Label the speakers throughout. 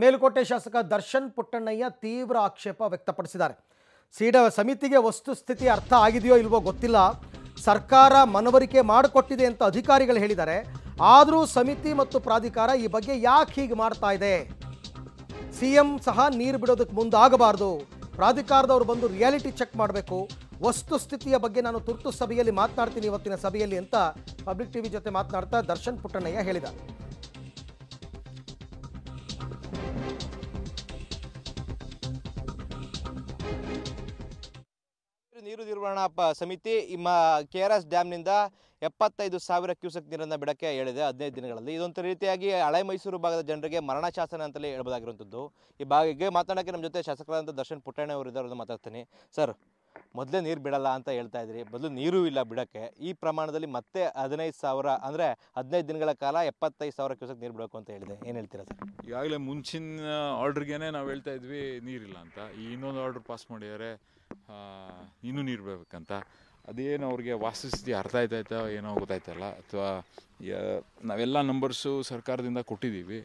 Speaker 1: ಮೇಲುಕೋಟೆ ಶಾಸಕ ದರ್ಶನ್ ಪುಟ್ಟಣ್ಣಯ್ಯ ತೀವ್ರ ಆಕ್ಷೇಪ ವ್ಯಕ್ತಪಡಿಸಿದ್ದಾರೆ ಸೀಡ ಸಮಿತಿಗೆ ವಸ್ತುಸ್ಥಿತಿ ಅರ್ಥ ಆಗಿದೆಯೋ ಇಲ್ವೋ ಗೊತ್ತಿಲ್ಲ ಸರ್ಕಾರ ಮನವರಿಕೆ ಮಾಡಿಕೊಟ್ಟಿದೆ ಅಂತ ಅಧಿಕಾರಿಗಳು ಹೇಳಿದ್ದಾರೆ ಆದರೂ ಸಮಿತಿ ಮತ್ತು ಪ್ರಾಧಿಕಾರ ಈ ಬಗ್ಗೆ ಯಾಕೆ ಹೀಗೆ ಮಾಡ್ತಾ ಇದೆ ಸಿ ಎಂ ಸಹ ನೀರು ಬಿಡೋದಕ್ಕೆ ಮುಂದಾಗಬಾರ್ದು ಪ್ರಾಧಿಕಾರದವರು ಬಂದು ರಿಯಾಲಿಟಿ ಚೆಕ್ ಮಾಡಬೇಕು ವಸ್ತುಸ್ಥಿತಿಯ ಬಗ್ಗೆ ನಾನು ತುರ್ತು ಸಭೆಯಲ್ಲಿ ಮಾತನಾಡ್ತೀನಿ ಇವತ್ತಿನ ಸಭೆಯಲ್ಲಿ ಅಂತ ಪಬ್ಲಿಕ್ ಟಿವಿ ಜೊತೆ ಮಾತನಾಡ್ತಾ ದರ್ಶನ್ ಪುಟ್ಟಣ್ಣಯ್ಯ ಹೇಳಿದ್ದಾರೆ
Speaker 2: ನೀರು ನಿರ್ವಹಣಾ ಸಮಿತಿ ಇಮ್ಮ ಕೆ ಆರ್ ಎಸ್ ಡ್ಯಾಮ್ನಿಂದ ಎಪ್ಪತ್ತೈದು ಸಾವಿರ ಕ್ಯೂಸೆಕ್ ನೀರನ್ನು ಬಿಡಕ್ಕೆ ಹೇಳಿದೆ ಹದಿನೈದು ದಿನಗಳಲ್ಲಿ ಇದೊಂದು ರೀತಿಯಾಗಿ ಹಳೆ ಮೈಸೂರು ಭಾಗದ ಜನರಿಗೆ ಮರಣ ಶಾಸನ ಅಂತಲೇ ಹೇಳ್ಬೋದಾಗಿರುವಂಥದ್ದು ಈ ಭಾಗಕ್ಕೆ ಮಾತಾಡೋಕ್ಕೆ ನಮ್ಮ ಜೊತೆ ಶಾಸಕರಾದಂಥ ದರ್ಶನ್ ಅವರು ಇದ್ದಾರೆ ಮಾತಾಡ್ತೀನಿ ಸರ್ ಮೊದಲೇ ನೀರು ಬಿಡಲ್ಲ ಅಂತ ಹೇಳ್ತಾ ಇದ್ರಿ ಬದಲು ನೀರು ಇಲ್ಲ ಬಿಡೋಕ್ಕೆ ಈ ಪ್ರಮಾಣದಲ್ಲಿ ಮತ್ತೆ ಹದಿನೈದು ಸಾವಿರ ಅಂದರೆ ಹದಿನೈದು ದಿನಗಳ ಕಾಲ ಎಪ್ಪತ್ತೈದು ಸಾವಿರ ಕ್ಯೂಸಕ್ಕೆ ನೀರು ಬಿಡಬೇಕು ಅಂತ ಹೇಳಿದೆ ಏನು ಹೇಳ್ತೀರಾ ಸರ್ ಈಗಾಗಲೇ
Speaker 3: ಮುಂಚಿನ ಆರ್ಡ್ರಿಗೇನೆ ನಾವು ಹೇಳ್ತಾ ಇದ್ವಿ ನೀರಿಲ್ಲ ಅಂತ ಈ ಇನ್ನೊಂದು ಆರ್ಡ್ರ್ ಪಾಸ್ ಮಾಡಿದರೆ ಇನ್ನೂ ನೀರು ಬಿಡಬೇಕಂತ ಅದೇನು ಅವ್ರಿಗೆ ವಾಸ್ತುಸ್ಥಿತಿ ಅರ್ಥ ಆಯ್ತಾಯ್ತೋ ಏನೋ ಗೊತ್ತಾಯ್ತಲ್ಲ ಅಥವಾ ನಾವೆಲ್ಲ ನಂಬರ್ಸು ಸರ್ಕಾರದಿಂದ ಕೊಟ್ಟಿದ್ದೀವಿ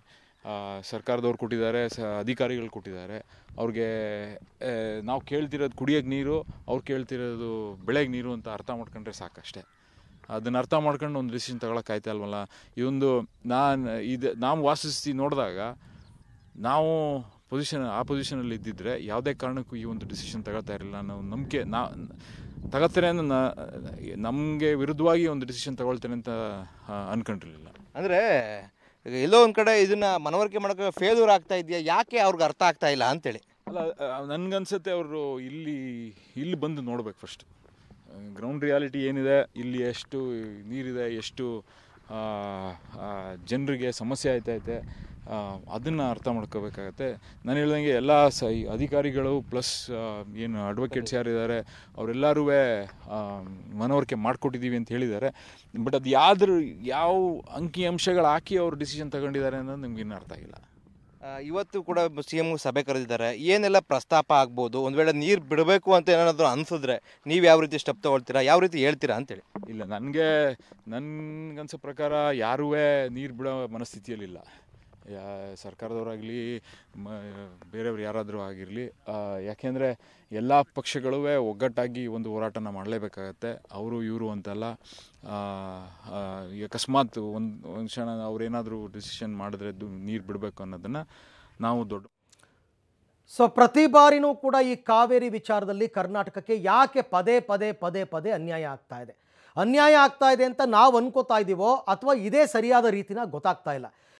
Speaker 3: ಸರ್ಕಾರದವ್ರು ಕೊಟ್ಟಿದ್ದಾರೆ ಸ ಅಧಿಕಾರಿಗಳು ಕೊಟ್ಟಿದ್ದಾರೆ ಅವ್ರಿಗೆ ನಾವು ಕೇಳ್ತಿರೋದು ಕುಡಿಯೋಕ್ಕೆ ನೀರು ಅವ್ರು ಕೇಳ್ತಿರೋದು ಬೆಳೆಗೆ ನೀರು ಅಂತ ಅರ್ಥ ಮಾಡ್ಕೊಂಡ್ರೆ ಸಾಕಷ್ಟೇ ಅದನ್ನು ಅರ್ಥ ಮಾಡ್ಕೊಂಡು ಒಂದು ಡಿಸಿಷನ್ ತಗೊಳಕ್ಕಾಯ್ತಾ ಅಲ್ವಲ್ಲ ಇದೊಂದು ನಾನು ಇದು ನಾವು ವಾಸಿಸ್ತಿ ನೋಡಿದಾಗ ನಾವು ಪೊಸಿಷನ್ ಆ ಪೊಸಿಷನಲ್ಲಿ ಇದ್ದಿದ್ದರೆ ಯಾವುದೇ ಕಾರಣಕ್ಕೂ ಈ ಒಂದು ಡಿಸಿಷನ್ ತಗೊಳ್ತಾ ಇರಲಿಲ್ಲ ಅನ್ನೋ ನಂಬಿಕೆ ನಾ ತಗೋತಾರೆ ಅನ್ನೋ ನಮಗೆ ವಿರುದ್ಧವಾಗಿ ಒಂದು ಡಿಸಿಷನ್ ತಗೊಳ್ತೇನೆ ಅಂತ
Speaker 2: ಅಂದ್ಕೊಂಡಿರಲಿಲ್ಲ ಅಂದರೆ ಎಲ್ಲೋ ಒಂದು ಕಡೆ ಇದನ್ನ ಮನವರಿಕೆ ಮಾಡೋಕೆ ಫೇಲ್ಯೂರ್ ಆಗ್ತಾ ಇದೆಯಾ ಯಾಕೆ ಅವ್ರಿಗೆ ಅರ್ಥ ಆಗ್ತಾ ಇಲ್ಲ ಅಂತೇಳಿ
Speaker 3: ಅಲ್ಲ ನನಗನ್ಸುತ್ತೆ ಅವರು ಇಲ್ಲಿ ಇಲ್ಲಿ ಬಂದು ನೋಡ್ಬೇಕು ಫಸ್ಟ್ ಗ್ರೌಂಡ್ ರಿಯಾಲಿಟಿ ಏನಿದೆ ಇಲ್ಲಿ ಎಷ್ಟು ನೀರಿದೆ ಎಷ್ಟು ಜನರಿಗೆ ಸಮಸ್ಯೆ ಆಯ್ತೈತೆ ಅದನ್ನು ಅರ್ಥ ಮಾಡ್ಕೋಬೇಕಾಗತ್ತೆ ನಾನು ಹೇಳ್ದಂಗೆ ಎಲ್ಲ ಸ ಅಧಿಕಾರಿಗಳು ಪ್ಲಸ್ ಏನು ಅಡ್ವೊಕೇಟ್ಸ್ ಯಾರಿದ್ದಾರೆ ಅವರೆಲ್ಲರೂ ಮನವರಿಕೆ ಮಾಡಿಕೊಟ್ಟಿದ್ದೀವಿ ಅಂತ ಹೇಳಿದ್ದಾರೆ ಬಟ್ ಅದು ಯಾವ್ದ್ರ ಯಾವ ಅಂಕಿ ಅಂಶಗಳು ಹಾಕಿ ಅವರು ಡಿಸಿಷನ್ ತಗೊಂಡಿದ್ದಾರೆ ಅನ್ನೋದು ನಿಮ್ಗೆ ಇನ್ನೂ ಅರ್ಥ ಆಗಿಲ್ಲ
Speaker 2: ಇವತ್ತು ಕೂಡ ಸಿ ಎಮ್ ಸಭೆ ಕರೆದಿದ್ದಾರೆ ಏನೆಲ್ಲ ಪ್ರಸ್ತಾಪ ಆಗ್ಬೋದು ಒಂದು ವೇಳೆ ನೀರು ಬಿಡಬೇಕು ಅಂತ ಏನಾದರೂ ಅನಿಸಿದ್ರೆ ನೀವು ಯಾವ ರೀತಿ ಸ್ಟೆಪ್ ತೊಗೊಳ್ತೀರಾ ಯಾವ ರೀತಿ ಹೇಳ್ತೀರಾ ಅಂತೇಳಿ ಇಲ್ಲ ನನಗೆ
Speaker 3: ನನ್ಗನ್ಸೋ ಪ್ರಕಾರ ಯಾರೂ ನೀರು ಬಿಡೋ ಮನಸ್ಥಿತಿಯಲ್ಲಿಲ್ಲ ಯಾ ಸರ್ಕಾರದವರಾಗಲಿ ಮ ಬೇರೆಯವ್ರು ಯಾರಾದರೂ ಆಗಿರಲಿ ಯಾಕೆಂದರೆ ಎಲ್ಲ ಪಕ್ಷಗಳೂ ಒಗ್ಗಟ್ಟಾಗಿ ಒಂದು ಹೋರಾಟನ ಮಾಡಲೇಬೇಕಾಗತ್ತೆ ಅವರು ಇವರು ಅಂತೆಲ್ಲ ಅಕಸ್ಮಾತ್ ಒಂದು ಒಂದು ಕ್ಷಣ ಏನಾದರೂ ಡಿಸಿಷನ್ ಮಾಡಿದ್ರೆ ನೀರು ಬಿಡಬೇಕು ಅನ್ನೋದನ್ನು ನಾವು ದೊಡ್ಡ
Speaker 1: ಸೊ ಪ್ರತಿ ಬಾರಿನೂ ಕೂಡ ಈ ಕಾವೇರಿ ವಿಚಾರದಲ್ಲಿ ಕರ್ನಾಟಕಕ್ಕೆ ಯಾಕೆ ಪದೇ ಪದೇ ಪದೇ ಪದೇ ಅನ್ಯಾಯ ಆಗ್ತಾ ಇದೆ ಅನ್ಯಾಯ ಆಗ್ತಾ ಇದೆ ಅಂತ ನಾವು ಅನ್ಕೋತಾ ಇದ್ದೀವೋ ಅಥವಾ ಇದೇ ಸರಿಯಾದ ರೀತಿನ ಗೊತ್ತಾಗ್ತಾ ಇಲ್ಲ